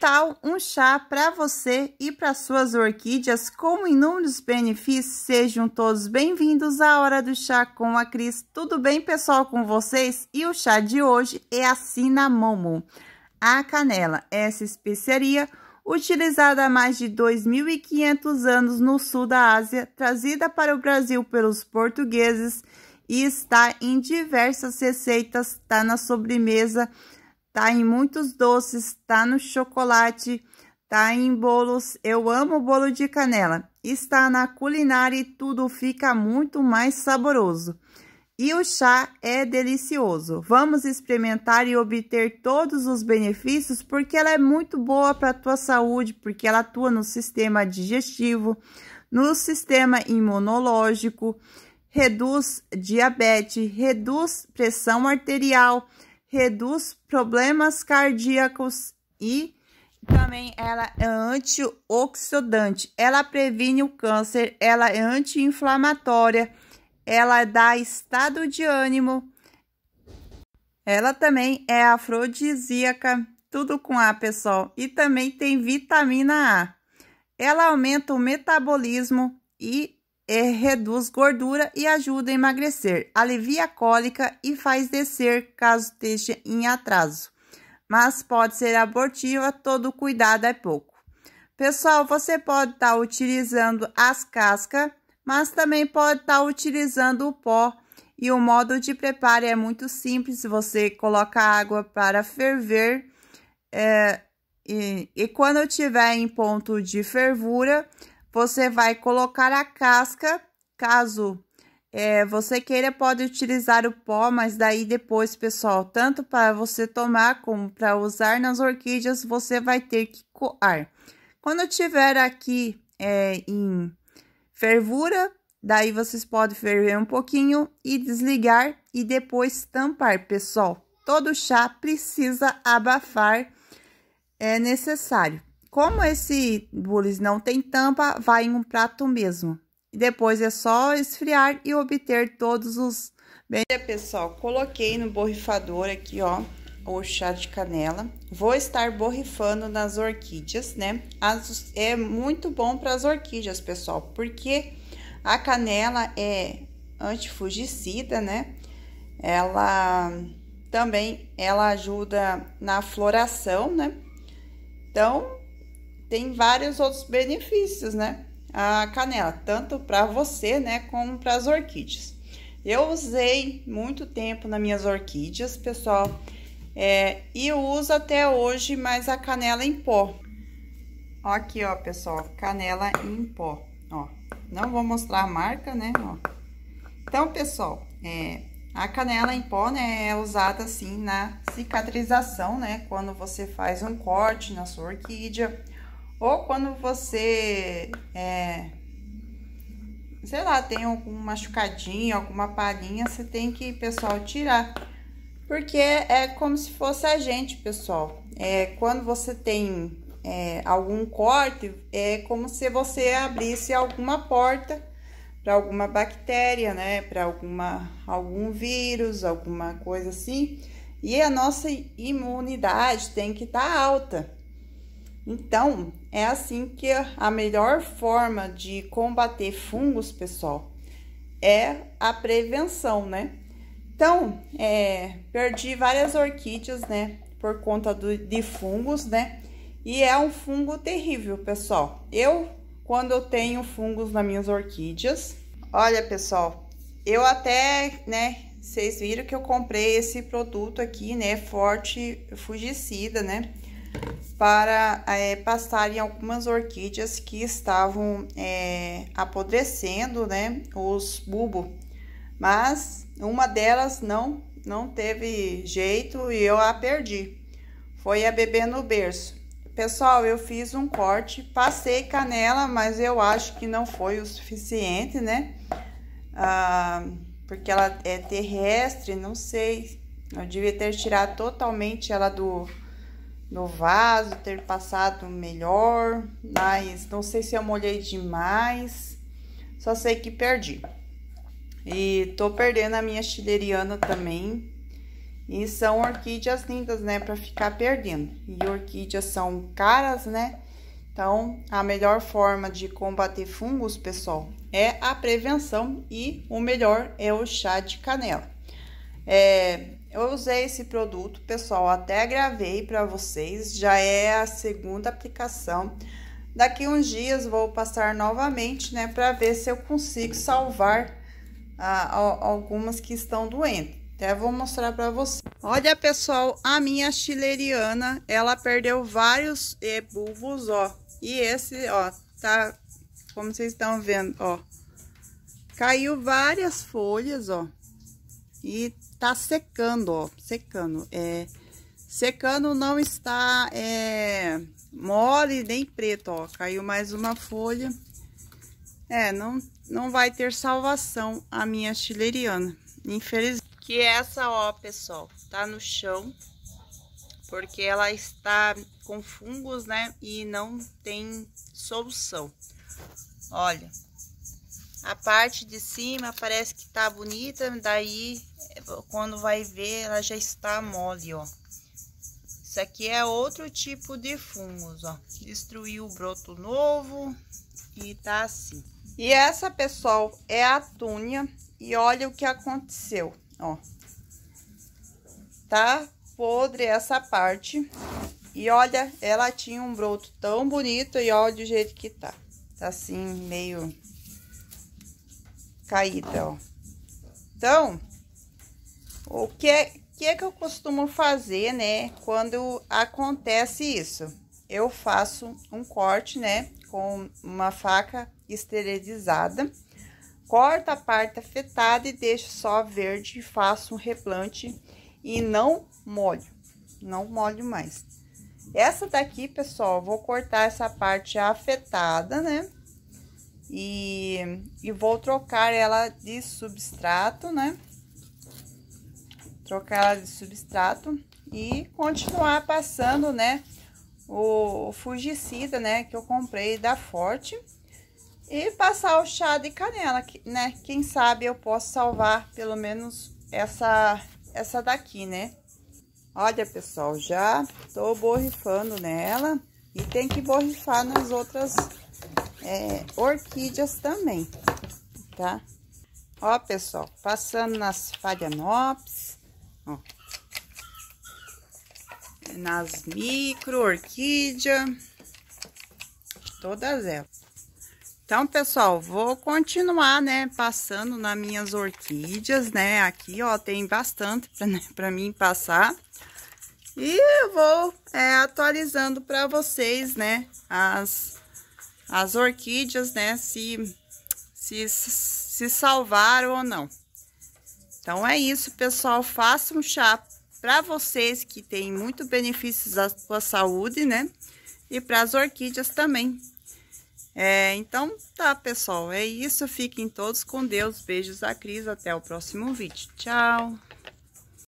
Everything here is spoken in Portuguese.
tal um chá para você e para suas orquídeas com inúmeros benefícios? Sejam todos bem-vindos à Hora do Chá com a Cris. Tudo bem, pessoal, com vocês? E o chá de hoje é a Cinamomo. A canela, essa especiaria utilizada há mais de 2.500 anos no sul da Ásia, trazida para o Brasil pelos portugueses e está em diversas receitas, está na sobremesa, tá em muitos doces, tá no chocolate, tá em bolos. Eu amo bolo de canela. Está na culinária e tudo fica muito mais saboroso. E o chá é delicioso. Vamos experimentar e obter todos os benefícios porque ela é muito boa para a tua saúde, porque ela atua no sistema digestivo, no sistema imunológico, reduz diabetes, reduz pressão arterial, reduz problemas cardíacos e também ela é antioxidante. Ela previne o câncer, ela é anti-inflamatória, ela dá estado de ânimo. Ela também é afrodisíaca, tudo com A, pessoal. E também tem vitamina A. Ela aumenta o metabolismo e é, reduz gordura e ajuda a emagrecer, alivia a cólica e faz descer caso esteja em atraso. Mas pode ser abortiva, todo cuidado é pouco. Pessoal, você pode estar tá utilizando as cascas, mas também pode estar tá utilizando o pó. E o modo de preparo é muito simples: você coloca água para ferver. É, e, e, quando estiver tiver em ponto de fervura, você vai colocar a casca, caso é, você queira, pode utilizar o pó, mas daí depois, pessoal, tanto para você tomar como para usar nas orquídeas, você vai ter que coar. Quando tiver aqui é, em fervura, daí vocês podem ferver um pouquinho e desligar e depois tampar, pessoal. Todo chá precisa abafar, é necessário. Como esse bulis não tem tampa, vai em um prato mesmo. E depois é só esfriar e obter todos os... Bem, pessoal, coloquei no borrifador aqui, ó, o chá de canela. Vou estar borrifando nas orquídeas, né? As, é muito bom para as orquídeas, pessoal, porque a canela é antifugicida, né? Ela também ela ajuda na floração, né? Então, tem vários outros benefícios, né? A canela, tanto para você, né, como para as orquídeas. Eu usei muito tempo nas minhas orquídeas, pessoal, é, e uso até hoje mais a canela em pó. Ó, aqui, ó, pessoal, canela em pó, ó. Não vou mostrar a marca, né, ó. Então, pessoal, é, a canela em pó, né, é usada, assim, na cicatrização, né, quando você faz um corte na sua orquídea, ou quando você, é, sei lá, tem algum machucadinho, alguma palhinha, você tem que, pessoal, tirar. Porque é como se fosse a gente, pessoal. É, quando você tem é, algum corte, é como se você abrisse alguma porta para alguma bactéria, né? Para alguma algum vírus, alguma coisa assim. E a nossa imunidade tem que estar tá alta. Então, é assim que a melhor forma de combater fungos, pessoal, é a prevenção, né? Então, é, perdi várias orquídeas, né? Por conta do, de fungos, né? E é um fungo terrível, pessoal. Eu, quando eu tenho fungos nas minhas orquídeas, olha, pessoal, eu até, né? Vocês viram que eu comprei esse produto aqui, né? Forte fungicida, né? para é, passar em algumas orquídeas que estavam é, apodrecendo, né, os bulbos. Mas uma delas não não teve jeito e eu a perdi. Foi a bebê no berço. Pessoal, eu fiz um corte, passei canela, mas eu acho que não foi o suficiente, né? Ah, porque ela é terrestre, não sei. Eu devia ter tirado totalmente ela do, no vaso, ter passado melhor, mas não sei se eu molhei demais, só sei que perdi. E tô perdendo a minha chileriana também. E são orquídeas lindas, né, para ficar perdendo. E orquídeas são caras, né? Então, a melhor forma de combater fungos, pessoal, é a prevenção e o melhor é o chá de canela. É, eu usei esse produto, pessoal, até gravei para vocês, já é a segunda aplicação. Daqui uns dias vou passar novamente, né, para ver se eu consigo salvar algumas que estão doentes. Até vou mostrar para vocês. Olha, pessoal, a minha chileriana, ela perdeu vários e bulbos, ó. E esse, ó, tá, como vocês estão vendo, ó. Caiu várias folhas, ó. E está secando, ó, secando. É, secando não está é, mole nem preto, ó. Caiu mais uma folha. É, não, não vai ter salvação a minha chileriana, infelizmente. Que essa, ó, pessoal, tá no chão, porque ela está com fungos, né? E não tem solução. Olha, a parte de cima parece que tá bonita, daí quando vai ver, ela já está mole, ó. Isso aqui é outro tipo de fungos, ó. Destruiu o broto novo e tá assim. E essa, pessoal, é a túnia. E olha o que aconteceu, ó. Tá podre essa parte. E olha, ela tinha um broto tão bonito e olha o jeito que tá. Tá assim, meio caída, ó. Então, o que é, que é que eu costumo fazer, né, quando acontece isso? Eu faço um corte, né, com uma faca esterilizada, corto a parte afetada e deixo só verde e faço um replante e não molho, não molho mais. Essa daqui, pessoal, vou cortar essa parte afetada, né? E, e vou trocar ela de substrato, né? trocar ela de substrato e continuar passando, né, o fungicida, né, que eu comprei da Forte e passar o chá de canela, né? Quem sabe eu posso salvar pelo menos essa essa daqui, né? Olha, pessoal, já tô borrifando nela e tem que borrifar nas outras é, orquídeas também, tá? Ó, pessoal, passando nas phalaenopsis, ó. É nas micro, orquídea, todas elas. Então, pessoal, vou continuar, né, passando nas minhas orquídeas, né, aqui, ó, tem bastante pra, né, pra mim passar. E eu vou é, atualizando pra vocês, né, as, as orquídeas, né, se, se, se salvaram ou não. Então é isso, pessoal. Faça um chá para vocês que tem muito benefícios à sua saúde, né? E para as orquídeas também. É, então tá, pessoal. É isso. Fiquem todos com Deus. Beijos da Cris. Até o próximo vídeo. Tchau.